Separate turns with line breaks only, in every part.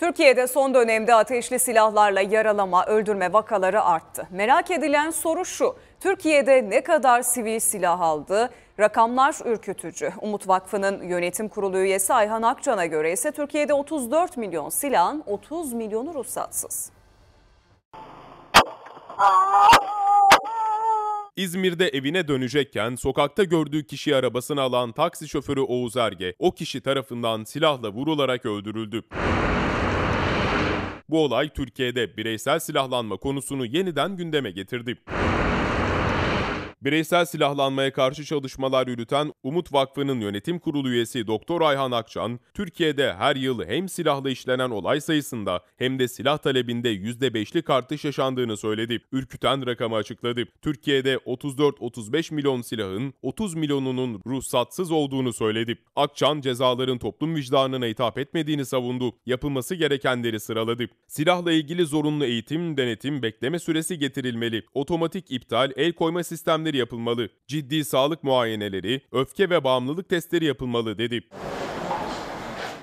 Türkiye'de son dönemde ateşli silahlarla yaralama, öldürme vakaları arttı. Merak edilen soru şu, Türkiye'de ne kadar sivil silah aldı? Rakamlar ürkütücü. Umut Vakfı'nın yönetim kurulu üyesi Ayhan Akcan'a göre ise Türkiye'de 34 milyon silahın 30 milyonu ruhsatsız.
İzmir'de evine dönecekken sokakta gördüğü kişi arabasına alan taksi şoförü Oğuz Erge, o kişi tarafından silahla vurularak öldürüldü. Bu olay Türkiye'de bireysel silahlanma konusunu yeniden gündeme getirdi. Bireysel silahlanmaya karşı çalışmalar yürüten Umut Vakfı'nın yönetim kurulu üyesi Doktor Ayhan Akçan, Türkiye'de her yıl hem silahla işlenen olay sayısında hem de silah talebinde %5'lik artış yaşandığını söyledi. Ürküten rakamı açıkladı. Türkiye'de 34-35 milyon silahın 30 milyonunun ruhsatsız olduğunu söyledi. Akçan cezaların toplum vicdanına hitap etmediğini savundu. Yapılması gerekenleri sıraladı. Silahla ilgili zorunlu eğitim, denetim, bekleme süresi getirilmeli. Otomatik iptal, el koyma sistemleri işlemleri yapılmalı. Ciddi sağlık muayeneleri, öfke ve bağımlılık testleri yapılmalı dedi.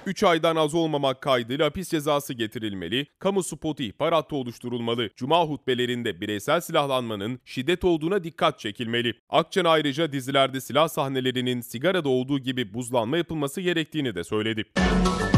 3 aydan az olmamak kaydıyla hapis cezası getirilmeli, kamu spotu ihbar hattı oluşturulmalı, cuma hutbelerinde bireysel silahlanmanın şiddet olduğuna dikkat çekilmeli. Akçen ayrıca dizilerde silah sahnelerinin sigarada olduğu gibi buzlanma yapılması gerektiğini de söyledi.